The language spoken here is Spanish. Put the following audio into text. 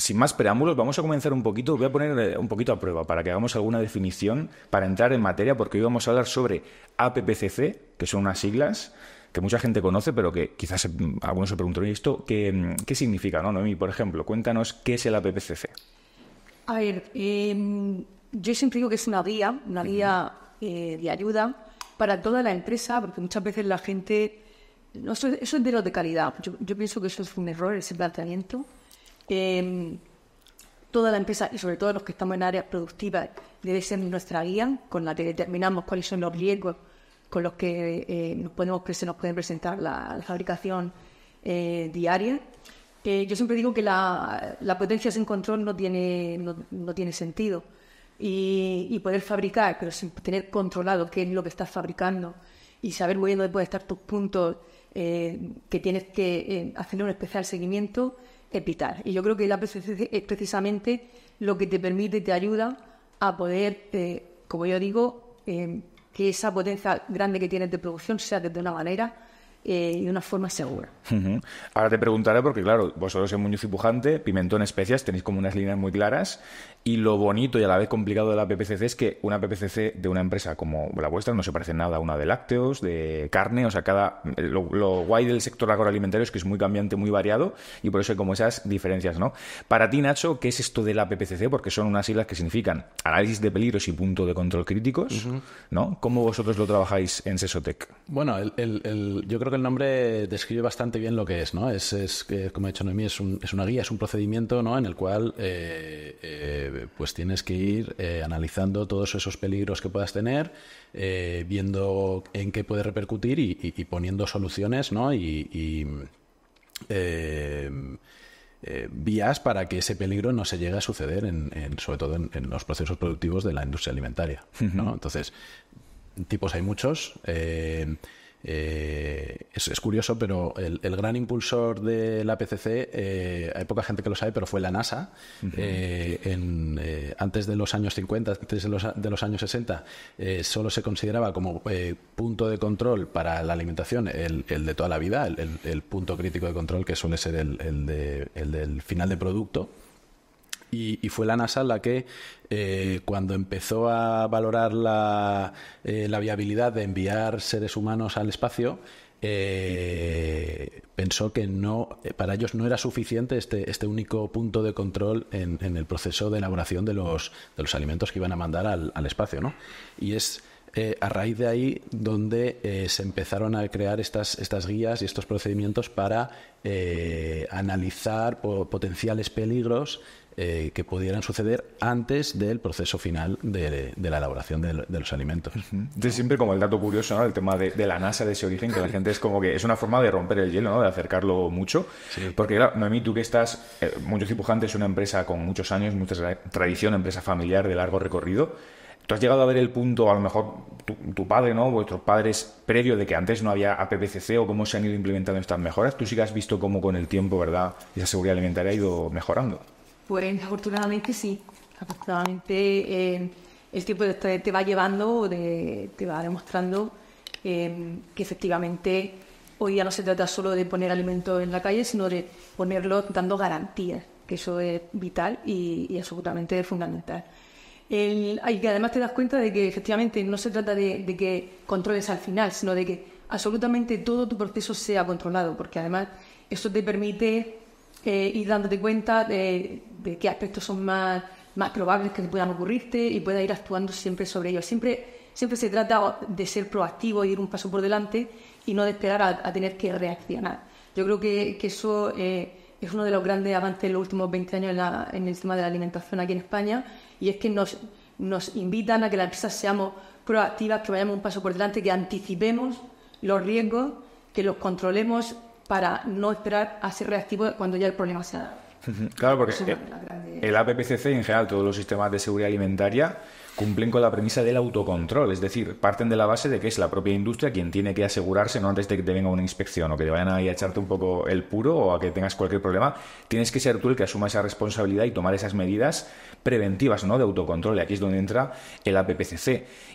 sin más preámbulos, vamos a comenzar un poquito, voy a poner eh, un poquito a prueba para que hagamos alguna definición para entrar en materia, porque hoy vamos a hablar sobre APPCC, que son unas siglas que mucha gente conoce, pero que quizás eh, algunos se preguntaron, esto mm, qué, significa? No, Noemi? por ejemplo, cuéntanos qué es el APPCC. A ver, em, yo siempre digo que es una guía, una guía eh, de ayuda para toda la empresa, porque muchas veces la gente... eso, es de lo de calidad. Yo, yo pienso que eso es un error, ese planteamiento Em, toda la empresa y sobre todo los que estamos en áreas productivas debe ser nuestra guía con la que determinamos cuáles son los riesgos con los que eh, nos podemos que se nos pueden presentar la, fabricación eh, diaria. yo siempre digo que la, potencia sin control no tiene, no, tiene sentido. Y, y, poder fabricar, pero sin tener controlado qué es lo que estás fabricando y saber muy bien dónde pueden estar tus puntos eh, que tienes que hacer un especial seguimiento, y yo creo que la es precisamente lo que te permite, te ayuda a poder, eh, como yo digo, eh, que esa potencia grande que tienes de producción sea de una manera eh, y de una forma segura. Ahora te preguntaré, porque claro, vosotros en Muñoz y Pujante, Pimentón Especias, tenéis como unas líneas muy claras y lo bonito y a la vez complicado de la PPCC es que una PPCC de una empresa como la vuestra no se parece nada a una de lácteos, de carne, o sea, cada lo, guay del sector agroalimentario es que es muy cambiante, muy variado y por eso hay como esas diferencias, ¿no? Para ti, Nacho, ¿qué es esto de la PPCC? Porque son unas siglas que significan análisis de peligros y punto de control críticos, ¿no? ¿Cómo vosotros lo trabajáis en Sesotec? Bueno, yo creo que el nombre describe bastante bien lo que es, ¿no? Es, es como ha dicho Noemí, es, una guía, es un procedimiento, En el cual, eh, eh, pues tienes que ir eh, analizando todos esos peligros que puedas tener, viendo en qué puede repercutir y, poniendo soluciones, Y, vías para que ese peligro no se llegue a suceder, en, sobre todo en, los procesos productivos de la industria alimentaria. Entonces, tipos hay muchos. Eh, eh, es, curioso, pero el, gran impulsor de la PCC, eh, hay poca gente que lo sabe, pero fue la NASA. Eh, en, antes de los años 50, antes de los, de los años 60, solo se consideraba como punto de control para la alimentación el, de toda la vida, el, punto crítico de control que suele ser el, de, del final de producto. Y, fue la NASA la que, eh, cuando empezó a valorar la, eh, la, viabilidad de enviar seres humanos al espacio, eh, pensó que no, para ellos no era suficiente este, este único punto de control en, el proceso de elaboración de los, de los alimentos que iban a mandar al, al espacio, ¿no? Y es eh, a raíz de ahí donde eh, se empezaron a crear estas, guías y estos procedimientos para eh, analizar potenciales peligros que pudieran suceder antes del proceso final de, la elaboración de, los alimentos. Es siempre como el dato curioso, el tema de, la NASA, de ese origen, que la gente es como que es una forma de romper el hielo, ¿no? de acercarlo mucho. Porque, a mí tú que estás, Muchos dibujantes, es una empresa con muchos años, mucha tradición, empresa familiar de largo recorrido. Tú has llegado a ver el punto, a lo mejor tu, padre, ¿no? Vuestros padres, previo de que antes no había APPCC o cómo se han ido implementando estas mejoras, tú sí que has visto cómo con el tiempo, ¿verdad? Esa seguridad alimentaria ha ido mejorando. Pues afortunadamente sí. Afortunadamente em, el tiempo te, va llevando, te va demostrando em, que efectivamente hoy ya no se trata solo de poner alimentos en la calle, sino de ponerlo dando garantías, que eso es vital y absolutamente fundamental y que además te das cuenta de que efectivamente no se trata de, de, que controles al final, sino de que absolutamente todo tu proceso sea controlado, porque además eso te permite eh, ir dándote cuenta de, de, qué aspectos son más, más probables que puedan ocurrirte y puedas ir actuando siempre sobre ellos. Siempre, siempre se trata de ser proactivo, ir un paso por delante y no de esperar a, tener que reaccionar. Yo creo que, que eso eh, es uno de los grandes avances de los últimos 20 años en, el tema de la alimentación aquí en España, y es que nos, nos invitan a que las empresas seamos proactivas, que vayamos un paso por delante, que anticipemos los riesgos, que los controlemos para no esperar a ser reactivos cuando ya el problema se ha dado. Claro, porque el APPCC en general todos los sistemas de seguridad alimentaria cumplen con la premisa del autocontrol, es decir, parten de la base de que es la propia industria quien tiene que asegurarse, no antes de que te venga una inspección o que te vayan a echarte un poco el puro o a que tengas cualquier problema, tienes que ser tú el que asuma esa responsabilidad y tomar esas medidas preventivas, ¿no? De autocontrol. Y aquí es donde entra el APPCC.